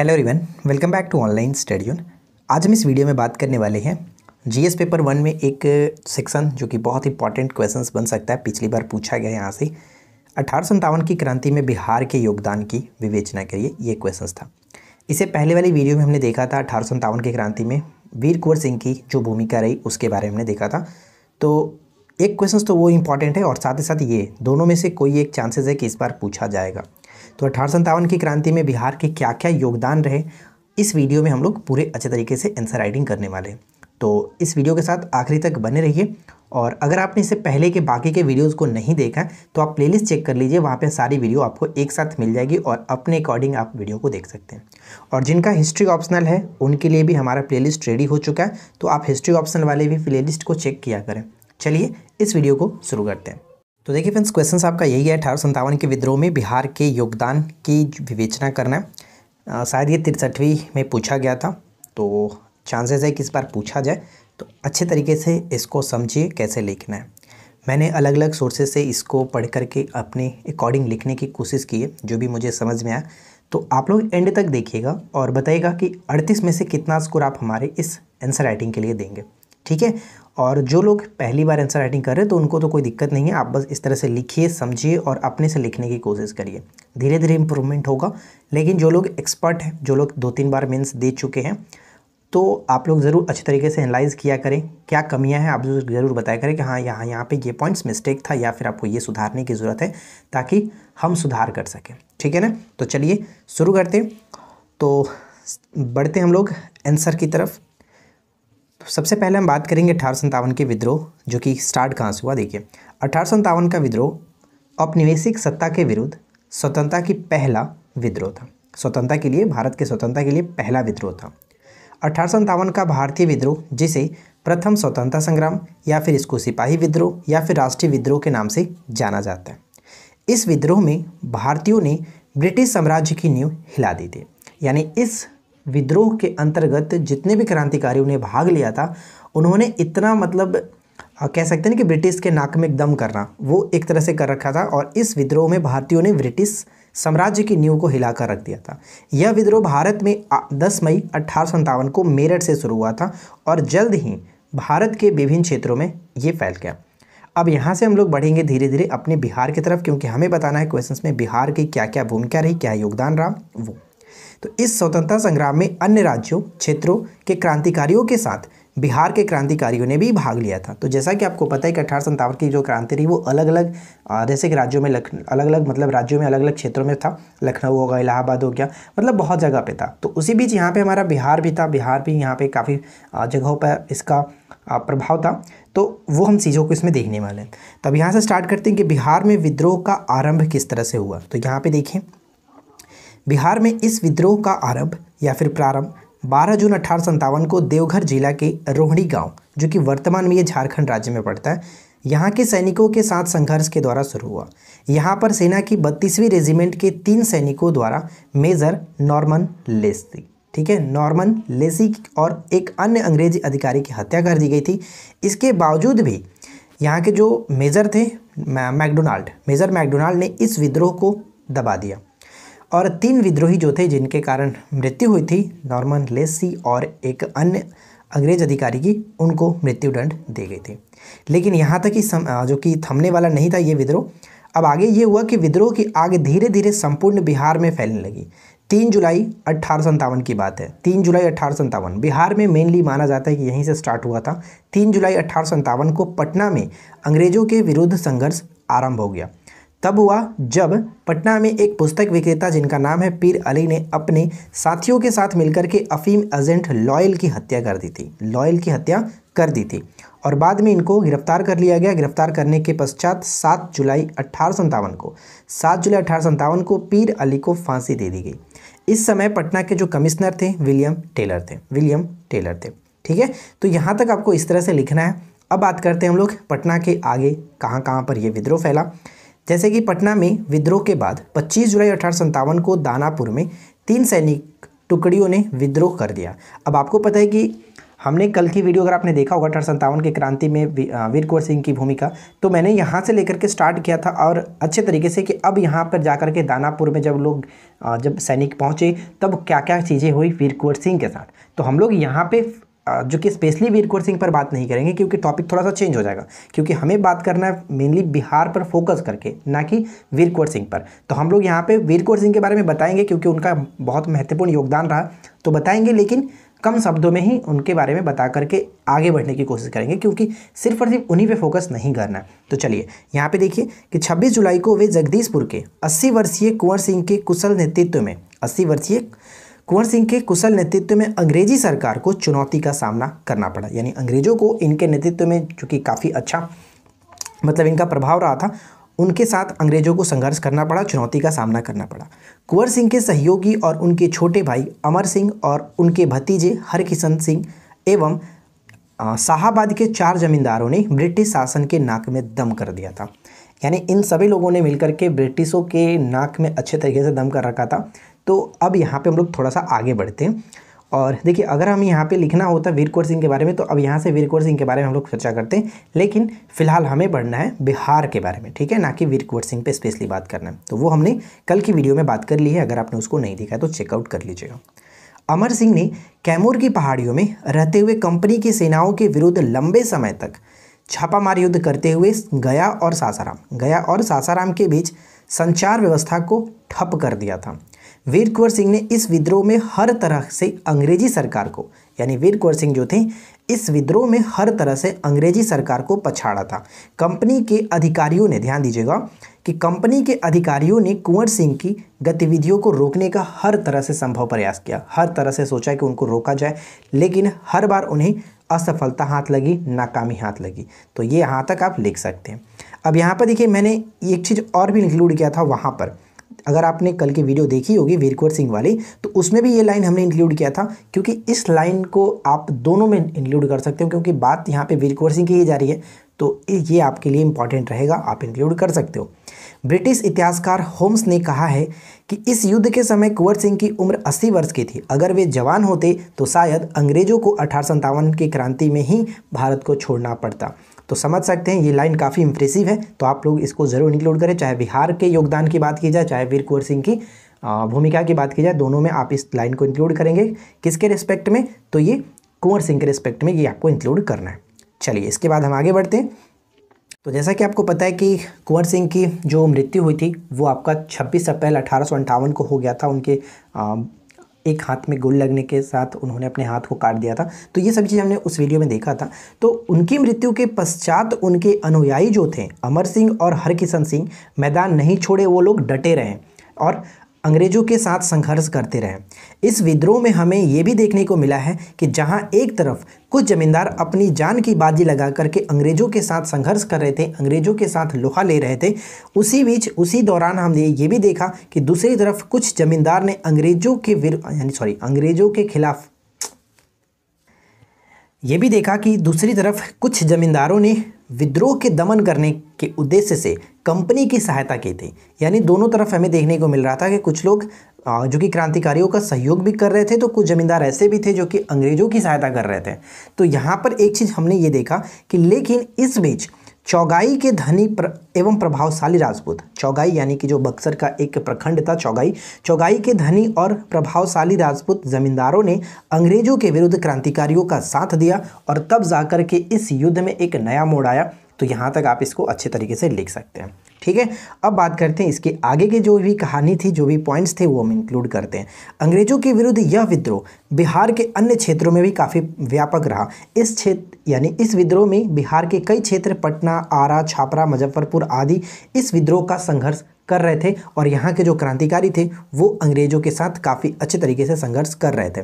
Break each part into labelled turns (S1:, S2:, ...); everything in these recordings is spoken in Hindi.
S1: हेलो रिवन welcome back to online studio आज हम इस वीडियो में बात करने वाले हैं जीएस पेपर वन में एक सेक्शन uh, जो कि बहुत इंपॉर्टेंट क्वेश्चंस बन सकता है पिछली बार पूछा गया यहाँ से अठारह की क्रांति में बिहार के योगदान की विवेचना के लिए ये क्वेश्चन था इसे पहले वाली वीडियो में हमने देखा था अठारह की क्रांति में वीर कुंवर सिंह की जो भूमिका रही उसके बारे में हमने देखा था तो एक क्वेश्चन तो वो इम्पॉर्टेंट है और साथ ही साथ ये दोनों में से कोई एक चांसेस है कि इस बार पूछा जाएगा तो अठारह की क्रांति में बिहार के क्या क्या योगदान रहे इस वीडियो में हम लोग पूरे अच्छे तरीके से आंसर राइटिंग करने वाले हैं तो इस वीडियो के साथ आखिरी तक बने रहिए और अगर आपने इससे पहले के बाकी के वीडियोस को नहीं देखा तो आप प्लेलिस्ट चेक कर लीजिए वहाँ पे सारी वीडियो आपको एक साथ मिल जाएगी और अपने अकॉर्डिंग आप वीडियो को देख सकते हैं और जिनका हिस्ट्री ऑप्शनल है उनके लिए भी हमारा प्लेलिस्ट रेडी हो चुका है तो आप हिस्ट्री ऑप्शन वाले भी प्ले को चेक किया करें चलिए इस वीडियो को शुरू करते हैं तो देखिए फ्रेंड्स क्वेश्चन आपका यही है अठारह सौ के विद्रोह में बिहार के योगदान की विवेचना करना शायद ये तिरसठवीं में पूछा गया था तो चांसेस है कि इस बार पूछा जाए तो अच्छे तरीके से इसको समझिए कैसे लिखना है मैंने अलग अलग सोर्सेज से इसको पढ़ करके अपने अकॉर्डिंग लिखने की कोशिश की है जो भी मुझे समझ में आया तो आप लोग एंड तक देखिएगा और बताइएगा कि अड़तीस में से कितना स्कोर आप हमारे इस आंसर राइटिंग के लिए देंगे ठीक है और जो लोग पहली बार आंसर राइटिंग कर रहे हैं तो उनको तो कोई दिक्कत नहीं है आप बस इस तरह से लिखिए समझिए और अपने से लिखने की कोशिश करिए धीरे धीरे इंप्रूवमेंट होगा लेकिन जो लोग एक्सपर्ट हैं जो लोग दो तीन बार मीन्स दे चुके हैं तो आप लोग ज़रूर अच्छे तरीके से एनालाइज किया करें क्या कमियां हैं आप ज़रूर बताया करें कि हाँ यहाँ यहाँ पे ये पॉइंट्स मिस्टेक था या फिर आपको ये सुधारने की ज़रूरत है ताकि हम सुधार कर सकें ठीक है ना तो चलिए शुरू करते हैं तो बढ़ते हम लोग आंसर की तरफ सबसे पहले हम बात करेंगे अठारह के विद्रोह जो कि स्टार्ट कहाँ से हुआ देखिए अठारह का विद्रोह औपनिवेशिक सत्ता के विरुद्ध स्वतंत्रता की पहला विद्रोह था स्वतंत्रता के लिए भारत के स्वतंत्रता के लिए पहला विद्रोह था अठारह का भारतीय विद्रोह जिसे प्रथम स्वतंत्रता संग्राम या फिर इसको सिपाही विद्रोह या फिर राष्ट्रीय विद्रोह के नाम से जाना जाता है इस विद्रोह में भारतीयों ने ब्रिटिश साम्राज्य की नींव हिला दी थी यानी इस विद्रोह के अंतर्गत जितने भी क्रांतिकारियों ने भाग लिया था उन्होंने इतना मतलब कह सकते हैं कि ब्रिटिश के नाक में दम करना वो एक तरह से कर रखा था और इस विद्रोह में भारतीयों ने ब्रिटिश साम्राज्य की नींव को हिलाकर रख दिया था यह विद्रोह भारत में 10 मई अठारह को मेरठ से शुरू हुआ था और जल्द ही भारत के विभिन्न क्षेत्रों में ये फैल गया अब यहाँ से हम लोग बढ़ेंगे धीरे धीरे अपने बिहार की तरफ क्योंकि हमें बताना है क्वेश्चंस में बिहार की क्या क्या भूमिका रही क्या योगदान रहा वो तो इस स्वतंत्रता संग्राम में अन्य राज्यों क्षेत्रों के क्रांतिकारियों के साथ बिहार के क्रांतिकारियों ने भी भाग लिया था तो जैसा कि आपको पता है कि अठारह सौ की जो क्रांति रही वो अलग अलग जैसे कि राज्यों में अलग अलग मतलब राज्यों में अलग अलग क्षेत्रों में था लखनऊ हो गया इलाहाबाद हो गया मतलब बहुत जगह पे था तो उसी बीच यहाँ पे हमारा बिहार भी था बिहार भी यहाँ पे काफ़ी जगहों पर इसका प्रभाव था तो वो हम चीज़ों को इसमें देखने वाले हैं तब यहाँ से स्टार्ट करते हैं कि बिहार में विद्रोह का आरंभ किस तरह से हुआ तो यहाँ पर देखें बिहार में इस विद्रोह का आरंभ या फिर प्रारंभ 12 जून अठारह को देवघर जिला के रोहड़ी गांव जो कि वर्तमान में ये झारखंड राज्य में पड़ता है यहाँ के सैनिकों के साथ संघर्ष के द्वारा शुरू हुआ यहाँ पर सेना की बत्तीसवीं रेजिमेंट के तीन सैनिकों द्वारा मेजर नॉर्मन लेस्ती ठीक है नॉर्मन लेसी और एक अन्य अंग्रेजी अधिकारी की हत्या कर दी गई थी इसके बावजूद भी यहाँ के जो मेजर थे मैकडोनाल्ड मेजर मैकडोनाल्ड ने इस विद्रोह को दबा दिया और तीन विद्रोही जो थे जिनके कारण मृत्यु हुई थी नॉर्मन लेसी और एक अन्य अंग्रेज अधिकारी की उनको मृत्युदंड दे गई थी लेकिन यहाँ तक कि जो कि थमने वाला नहीं था ये विद्रोह अब आगे ये हुआ कि विद्रोह की आग धीरे धीरे संपूर्ण बिहार में फैलने लगी तीन जुलाई अट्ठारह की बात है तीन जुलाई अट्ठारह बिहार में मेनली माना जाता है कि यहीं से स्टार्ट हुआ था तीन जुलाई अट्ठारह को पटना में अंग्रेज़ों के विरुद्ध संघर्ष आरंभ हो गया तब हुआ जब पटना में एक पुस्तक विक्रेता जिनका नाम है पीर अली ने अपने साथियों के साथ मिलकर के अफीम एजेंट लॉयल की हत्या कर दी थी लॉयल की हत्या कर दी थी और बाद में इनको गिरफ्तार कर लिया गया गिरफ्तार करने के पश्चात 7 जुलाई अट्ठारह को 7 जुलाई अट्ठारह को पीर अली को फांसी दे दी गई इस समय पटना के जो कमिश्नर थे विलियम टेलर थे विलियम टेलर थे ठीक है तो यहाँ तक आपको इस तरह से लिखना है अब बात करते हैं हम लोग पटना के आगे कहाँ कहाँ पर यह विद्रोह फैला जैसे कि पटना में विद्रोह के बाद 25 जुलाई अठारह को दानापुर में तीन सैनिक टुकड़ियों ने विद्रोह कर दिया अब आपको पता है कि हमने कल की वीडियो अगर आपने देखा होगा अठारह संतावन की क्रांति में वीर कुंवर सिंह की भूमिका तो मैंने यहाँ से लेकर के स्टार्ट किया था और अच्छे तरीके से कि अब यहाँ पर जाकर के दानापुर में जब लोग जब सैनिक पहुँचे तब क्या क्या चीज़ें हुई वीर कुंवर सिंह के साथ तो हम लोग यहाँ पे जो कि स्पेशली कौर सिंह पर बात नहीं करेंगे क्योंकि टॉपिक थोड़ा सा चेंज हो जाएगा क्योंकि हमें बात करना है मेनली बिहार पर फोकस करके ना कि वीरकुर सिंह पर तो हम लोग यहाँ वीर कौर सिंह के बारे में बताएंगे क्योंकि उनका बहुत महत्वपूर्ण योगदान रहा तो बताएंगे लेकिन कम शब्दों में ही उनके बारे में बता करके आगे बढ़ने की कोशिश करेंगे क्योंकि सिर्फ और सिर्फ उन्हीं पे फोकस नहीं करना तो चलिए यहाँ पे देखिए कि 26 जुलाई को वे जगदीशपुर के 80 वर्षीय कुंवर सिंह के कुशल नेतृत्व में 80 वर्षीय कुंवर सिंह के कुशल नेतृत्व में अंग्रेजी सरकार को चुनौती का सामना करना पड़ा यानी अंग्रेजों को इनके नेतृत्व में कि काफ़ी अच्छा मतलब इनका प्रभाव रहा था उनके साथ अंग्रेजों को संघर्ष करना पड़ा चुनौती का सामना करना पड़ा कुंवर सिंह के सहयोगी और उनके छोटे भाई अमर सिंह और उनके भतीजे हरकिशन सिंह एवं शाहबाद के चार जमींदारों ने ब्रिटिश शासन के नाक में दम कर दिया था यानी इन सभी लोगों ने मिलकर के ब्रिटिशों के नाक में अच्छे तरीके से दम कर रखा था तो अब यहाँ पे हम लोग थोड़ा सा आगे बढ़ते हैं और देखिए अगर हम यहाँ पे लिखना होता वीर कुंवर सिंह के बारे में तो अब यहाँ से वीर कुंवर सिंह के बारे में हम लोग चर्चा करते हैं लेकिन फिलहाल हमें बढ़ना है बिहार के बारे में ठीक है ना कि वीर कुंवर सिंह पे स्पेशली बात करना है तो वो हमने कल की वीडियो में बात कर ली है अगर आपने उसको नहीं देखा है तो चेकआउट कर लीजिएगा अमर सिंह ने कैमूर की पहाड़ियों में रहते हुए कंपनी की सेनाओं के विरुद्ध लंबे समय तक छापामार युद्ध करते हुए गया और सासाराम गया और सासाराम के बीच संचार व्यवस्था को ठप कर दिया था वीर कुंवर सिंह ने इस विद्रोह में हर तरह से अंग्रेजी सरकार को यानी वीर कुंवर सिंह जो थे इस विद्रोह में हर तरह से अंग्रेजी सरकार को पछाड़ा था कंपनी के अधिकारियों ने ध्यान दीजिएगा कि कंपनी के अधिकारियों ने कुंवर सिंह की गतिविधियों को रोकने का हर तरह से संभव प्रयास किया हर तरह से सोचा कि उनको रोका जाए लेकिन हर बार उन्हें असफलता हाथ लगी नाकामी हाथ लगी तो ये यहाँ तक आप लिख सकते हैं अब यहाँ पर देखिए मैंने एक चीज़ और भी इंक्लूड किया था वहाँ पर अगर आपने कल की वीडियो देखी होगी वीरकुंवर सिंह वाली तो उसमें भी ये लाइन हमने इंक्लूड किया था क्योंकि इस लाइन को आप दोनों में इंक्लूड कर सकते हो क्योंकि बात यहाँ पे वीरकुंवर सिंह की ही जा रही है तो ये आपके लिए इंपॉर्टेंट रहेगा आप इंक्लूड कर सकते हो ब्रिटिश इतिहासकार होम्स ने कहा है कि इस युद्ध के समय कुंवर सिंह की उम्र 80 वर्ष की थी अगर वे जवान होते तो शायद अंग्रेजों को अठारह की क्रांति में ही भारत को छोड़ना पड़ता तो समझ सकते हैं ये लाइन काफ़ी इंप्रेसिव है तो आप लोग इसको ज़रूर इंक्लूड करें चाहे बिहार के योगदान की बात की जाए चाहे वीर कुंवर सिंह की भूमिका की बात की जाए दोनों में आप इस लाइन को इंक्लूड करेंगे किसके रिस्पेक्ट में तो ये कुंवर सिंह के रिस्पेक्ट में ये आपको इंक्लूड करना है चलिए इसके बाद हम आगे बढ़ते हैं तो जैसा कि आपको पता है कि कुंवर सिंह की जो मृत्यु हुई थी वो आपका 26 अप्रैल अठारह को हो गया था उनके आ, एक हाथ में गोल लगने के साथ उन्होंने अपने हाथ को काट दिया था तो ये सब चीज़ हमने उस वीडियो में देखा था तो उनकी मृत्यु के पश्चात उनके अनुयायी जो थे अमर सिंह और हरकिशन सिंह मैदान नहीं छोड़े वो लोग डटे रहे और अंग्रेज़ों के साथ संघर्ष करते रहे इस विद्रोह में हमें ये भी देखने को मिला है कि जहाँ एक तरफ कुछ ज़मींदार अपनी जान की बाजी लगा करके अंग्रेज़ों के साथ संघर्ष कर रहे थे अंग्रेज़ों के साथ लोहा ले रहे थे उसी बीच उसी दौरान हमने ये भी देखा कि दूसरी तरफ कुछ ज़मींदार ने अंग्रेज़ों के विर यानी सॉरी अंग्रेज़ों के खिलाफ ये भी देखा कि दूसरी तरफ कुछ जमींदारों ने विद्रोह के दमन करने के उद्देश्य से कंपनी की सहायता की थी यानी दोनों तरफ हमें देखने को मिल रहा था कि कुछ लोग जो कि क्रांतिकारियों का सहयोग भी कर रहे थे तो कुछ ज़मींदार ऐसे भी थे जो कि अंग्रेज़ों की सहायता कर रहे थे तो यहाँ पर एक चीज़ हमने ये देखा कि लेकिन इस बीच चौगाई के धनी प्र, एवं प्रभावशाली राजपूत चौगाई यानी कि जो बक्सर का एक प्रखंड था चौगाई चौगाई के धनी और प्रभावशाली राजपूत जमींदारों ने अंग्रेजों के विरुद्ध क्रांतिकारियों का साथ दिया और तब जाकर के इस युद्ध में एक नया मोड़ आया तो यहाँ तक आप इसको अच्छे तरीके से लिख सकते हैं ठीक है अब बात करते हैं इसके आगे की जो भी कहानी थी जो भी पॉइंट्स थे वो हम इंक्लूड करते हैं अंग्रेजों के विरुद्ध यह विद्रोह बिहार के अन्य क्षेत्रों में भी काफ़ी व्यापक रहा इस क्षेत्र यानी इस विद्रोह में बिहार के कई क्षेत्र पटना आरा छापरा मुजफ्फरपुर आदि इस विद्रोह का संघर्ष कर रहे थे और यहाँ के जो क्रांतिकारी थे वो अंग्रेजों के साथ काफ़ी अच्छे तरीके से संघर्ष कर रहे थे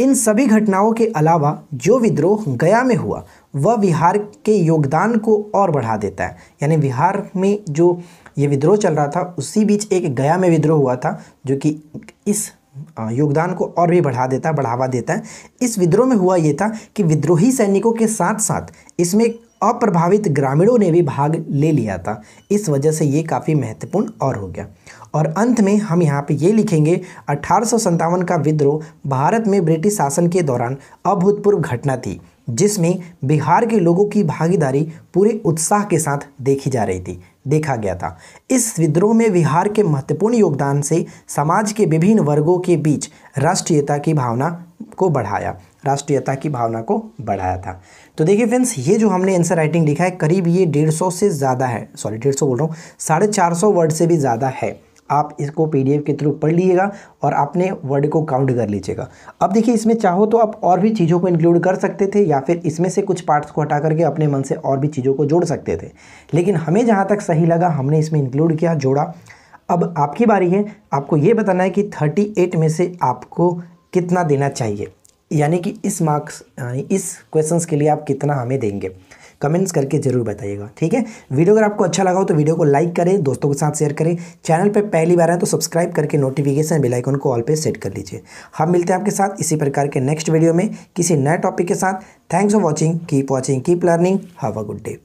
S1: इन सभी घटनाओं के अलावा जो विद्रोह गया में हुआ वह बिहार के योगदान को और बढ़ा देता है यानी बिहार में जो ये विद्रोह चल रहा था उसी बीच एक गया में विद्रोह हुआ था जो कि इस योगदान को और भी बढ़ा देता है बढ़ावा देता है इस विद्रोह में हुआ ये था कि विद्रोही सैनिकों के साथ साथ इसमें अप्रभावित ग्रामीणों ने भी भाग ले लिया था इस वजह से ये काफ़ी महत्वपूर्ण और हो गया और अंत में हम यहाँ पे ये लिखेंगे अठारह का विद्रोह भारत में ब्रिटिश शासन के दौरान अभूतपूर्व घटना थी जिसमें बिहार के लोगों की भागीदारी पूरे उत्साह के साथ देखी जा रही थी देखा गया था इस विद्रोह में बिहार के महत्वपूर्ण योगदान से समाज के विभिन्न वर्गों के बीच राष्ट्रीयता की भावना को बढ़ाया राष्ट्रीयता की भावना को बढ़ाया था तो देखिए फ्रेंड्स ये जो हमने आंसर राइटिंग लिखा है करीब ये डेढ़ सौ से ज़्यादा है सॉरी डेढ़ सौ बोल रहा हूँ साढ़े चार सौ वर्ड से भी ज़्यादा है आप इसको पी के थ्रू पढ़ लीजिएगा और अपने वर्ड को काउंट कर लीजिएगा अब देखिए इसमें चाहो तो आप और भी चीज़ों को इंक्लूड कर सकते थे या फिर इसमें से कुछ पार्ट्स को हटा करके अपने मन से और भी चीज़ों को जोड़ सकते थे लेकिन हमें जहाँ तक सही लगा हमने इसमें इंक्लूड किया जोड़ा अब आपकी बारी है आपको ये बताना है कि एट में से आपको कितना देना चाहिए यानी कि इस मार्क्स यानी इस क्वेश्चंस के लिए आप कितना हमें देंगे कमेंट्स करके ज़रूर बताइएगा ठीक है वीडियो अगर आपको अच्छा लगा हो तो वीडियो को लाइक करें दोस्तों के साथ शेयर करें चैनल पर पहली बार आए तो सब्सक्राइब करके नोटिफिकेशन बिलाइकन को ऑल पर सेट कर लीजिए हम मिलते हैं आपके साथ इसी प्रकार के नेक्स्ट वीडियो में किसी नए टॉपिक के साथ thanks for watching keep watching keep learning have a good day